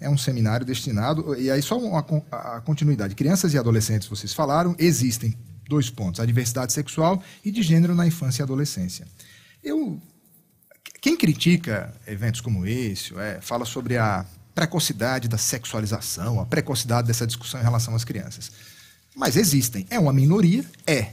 é um seminário destinado. E aí, só uma, a continuidade. Crianças e adolescentes, vocês falaram, existem dois pontos: a diversidade sexual e de gênero na infância e adolescência. Eu. Quem critica eventos como esse, é, fala sobre a precocidade da sexualização, a precocidade dessa discussão em relação às crianças. Mas existem. É uma minoria? É.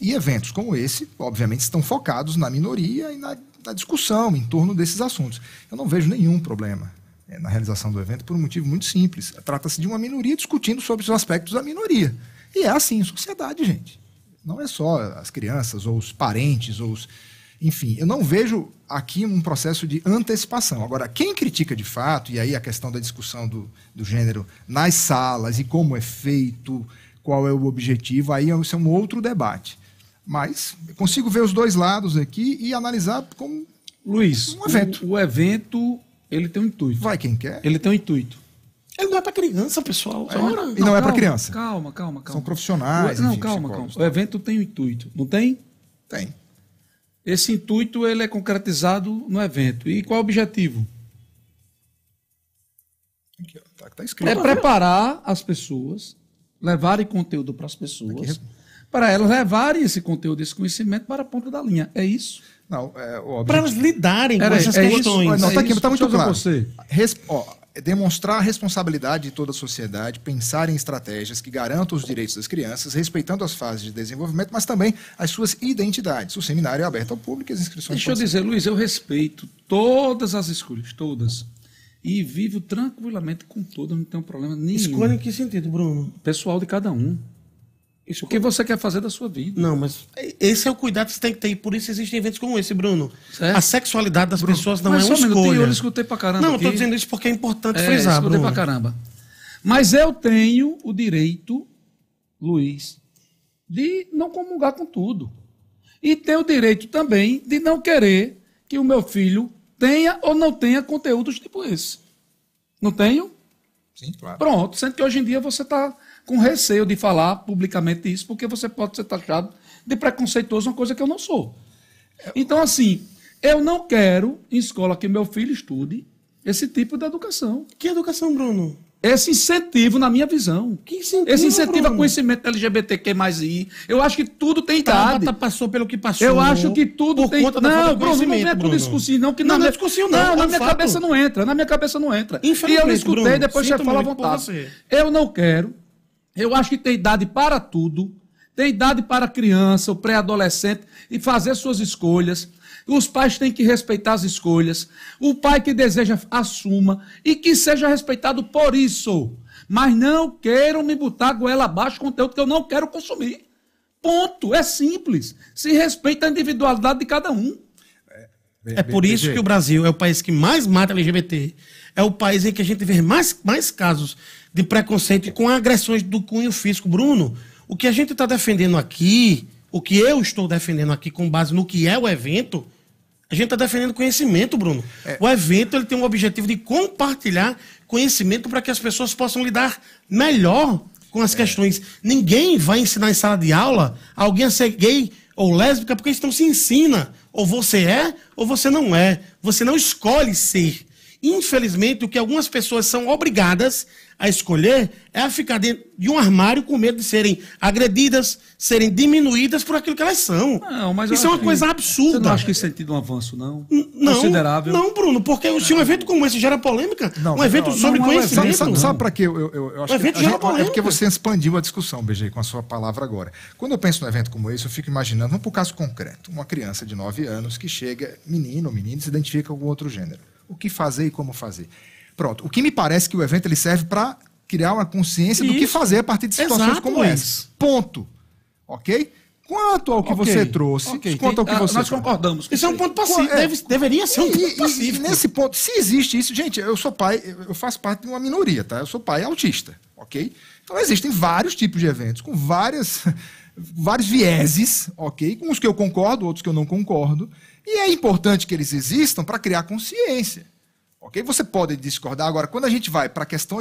E eventos como esse, obviamente, estão focados na minoria e na, na discussão em torno desses assuntos. Eu não vejo nenhum problema eh, na realização do evento por um motivo muito simples. Trata-se de uma minoria discutindo sobre os aspectos da minoria. E é assim em sociedade, gente. Não é só as crianças ou os parentes ou os. Enfim, eu não vejo aqui um processo de antecipação. Agora, quem critica de fato, e aí a questão da discussão do, do gênero nas salas e como é feito, qual é o objetivo, aí é isso é um outro debate. Mas eu consigo ver os dois lados aqui e analisar como Luiz, um evento. o, o evento ele tem um intuito. Vai quem quer. Ele tem um intuito. Ele não é para criança, pessoal. É, e não é para criança. Calma, calma, calma. São profissionais. não, calma, calma. O evento tem um intuito, não tem? Tem. Esse intuito ele é concretizado no evento. E qual é o objetivo? Aqui, tá, tá é escrito. É preparar as pessoas, levarem conteúdo para as pessoas. Aqui para elas levarem esse conteúdo, esse conhecimento para a ponta da linha. É isso? Não, é, Para elas lidarem Era, com essas é questões. não, está é aqui, está muito claro. Você. ó, demonstrar a responsabilidade de toda a sociedade, pensar em estratégias que garantam os direitos das crianças, respeitando as fases de desenvolvimento, mas também as suas identidades. O seminário é aberto ao público e as inscrições... Deixa eu dizer, Luiz, eu respeito todas as escolhas, todas. E vivo tranquilamente com todas, não tenho problema nenhum. Escolha em que sentido, Bruno? Pessoal de cada um. Isso o que você quer fazer da sua vida. Não, mas esse é o cuidado que você tem que ter. E por isso existem eventos como esse, Bruno. Certo? A sexualidade das Bruno, pessoas não é uma escolha. Minuto, eu escutei pra caramba. Não, aqui. eu tô dizendo isso porque é importante é, frisar, escutei Bruno. pra caramba. Mas eu tenho o direito, Luiz, de não comungar com tudo. E tenho o direito também de não querer que o meu filho tenha ou não tenha conteúdos tipo esse. Não tenho? Sim, claro. Pronto, sendo que hoje em dia você está com receio de falar publicamente isso, porque você pode ser taxado de preconceituoso, uma coisa que eu não sou. Então, assim, eu não quero em escola que meu filho estude esse tipo de educação. Que educação, Bruno? Esse incentivo, na minha visão. Que incentivo? Esse incentivo Bruno? a conhecimento LGBTQ mais Eu acho que tudo tem idade. Tabata tá, passou pelo que passou. Eu acho que tudo por tem. Conta não, da Bruno, não entra no discursinho, não. Que não, não, minha... É é não. Não, na é minha fato. cabeça não entra. Na minha cabeça não entra. E eu escutei, Bruno, depois você fala à vontade. Você. Eu não quero eu acho que tem idade para tudo. Tem idade para criança, o pré-adolescente, e fazer suas escolhas. Os pais têm que respeitar as escolhas. O pai que deseja, assuma. E que seja respeitado por isso. Mas não queiram me botar goela abaixo conteúdo que eu não quero consumir. Ponto. É simples. Se respeita a individualidade de cada um. É por isso que o Brasil é o país que mais mata LGBT, é o país em que a gente vê mais, mais casos de preconceito com agressões do cunho físico. Bruno, o que a gente está defendendo aqui, o que eu estou defendendo aqui com base no que é o evento, a gente está defendendo conhecimento, Bruno. É. O evento ele tem o objetivo de compartilhar conhecimento para que as pessoas possam lidar melhor com as é. questões. Ninguém vai ensinar em sala de aula alguém a ser gay ou lésbica porque a gente não se ensina. Ou você é ou você não é. Você não escolhe ser. Infelizmente, o que algumas pessoas são obrigadas a escolher é a ficar dentro de um armário com medo de serem agredidas, serem diminuídas por aquilo que elas são. Não, mas isso é uma coisa absurda. Você não acha que isso é tido um avanço, não? não Considerável. Não, Bruno, porque se um evento como esse gera polêmica, não, um evento não, sobre não, conhecimento. É, sabe, sabe para que Eu, eu, eu, acho um evento que gera gente, polêmica. É porque você expandiu a discussão, BG, com a sua palavra agora. Quando eu penso num evento como esse, eu fico imaginando, vamos para o caso concreto, uma criança de 9 anos que chega, menino ou menina, se identifica com outro gênero o que fazer e como fazer. Pronto. O que me parece que o evento ele serve para criar uma consciência Isso. do que fazer a partir de situações Exato, como essa. Ponto. Ok? Quanto ao que okay. você trouxe, okay. quanto ao que ah, você. Nós concordamos. isso é um ponto passivo. É. deveria ser um e, ponto passivo. E, e, nesse ponto, se existe isso, gente, eu sou pai, eu faço parte de uma minoria, tá? Eu sou pai autista, ok? Então existem vários tipos de eventos, com várias, vários vieses, ok? Com os que eu concordo, outros que eu não concordo. E é importante que eles existam para criar consciência. Ok? Você pode discordar. Agora, quando a gente vai para a questão